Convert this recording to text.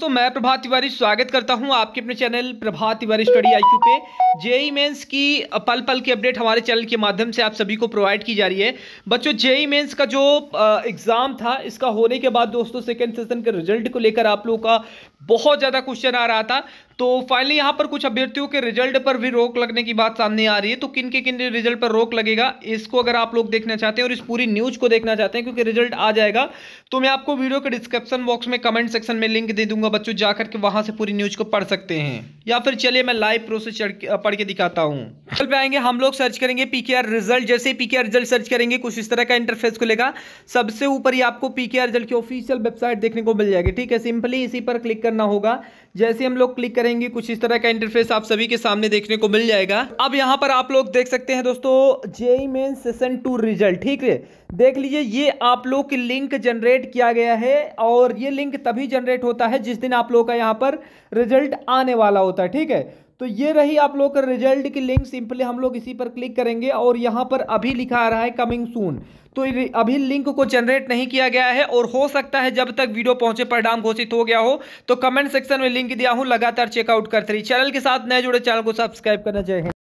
दोस्तों मैं प्रभात तिवारी स्वागत करता हूं आपके अपने channel Prabhat Tiwari study IQ पे जेई मेंस की पल पल की अपडेट हमारे चैनल के माध्यम से आप सभी को प्रोवाइड की जा रही है बच्चों जेई मेंस का जो एग्ज़ाम था इसका होने के बाद दोस्तों सेकेंड सेशन के रिजल्ट को लेकर आप लोगों का बहुत ज़्यादा क्वेश्चन आ रहा था तो फाइनली यहाँ पर कुछ अभ्यर्थियों के रिजल्ट पर भी रोक लगने की बात सामने आ रही है तो किन के किन रिजल्ट पर रोक लगेगा इसको अगर आप लोग देखना चाहते हैं और इस पूरी न्यूज को देखना चाहते हैं क्योंकि रिजल्ट आ जाएगा तो मैं आपको वीडियो के डिस्क्रिप्शन बॉक्स में कमेंट सेक्शन में लिंक दे दूंगा बच्चों जाकर के वहां से पूरी न्यूज को पढ़ सकते हैं या फिर चलिए मैं लाइव प्रोसेस पढ़ के दिखाता हूँ चल पे आएंगे हम लोग सर्च करेंगे पीकेआर रिजल्ट जैसे पीकेआर रिजल्ट सर्च करेंगे कुछ इस तरह का इंटरफेस खुलेगा सबसे ऊपर ही आपको पीकेआर रिजल्ट की ऑफिशियल वेबसाइट देखने को मिल जाएगी ठीक है सिंपली इसी पर क्लिक करना होगा जैसे हम लोग क्लिक करेंगे कुछ इस तरह का इंटरफेस आप सभी के सामने देखने को मिल जाएगा अब यहाँ पर आप लोग देख सकते हैं दोस्तों JEE main session two result ठीक है देख लीजिए ये आप लोग की लिंक जनरेट किया गया है और ये लिंक तभी जनरेट होता है जिस दिन आप लोग का यहाँ पर रिजल्ट आने वाला होता होता है ठीक है तो ये रही आप लोग का रिजल्ट की लिंक सिंपली हम लोग इसी पर क्लिक करेंगे और यहाँ पर अभी लिखा आ रहा है कमिंग सून तो अभी लिंक को जनरेट नहीं किया गया है और हो सकता है जब तक वीडियो पहुंचे परिणाम घोषित हो गया हो तो कमेंट सेक्शन में लिंक दिया हूँ लगातार चेकआउट करते रहिए चैनल के साथ नए जुड़े चैनल को सब्सक्राइब करना चाहिए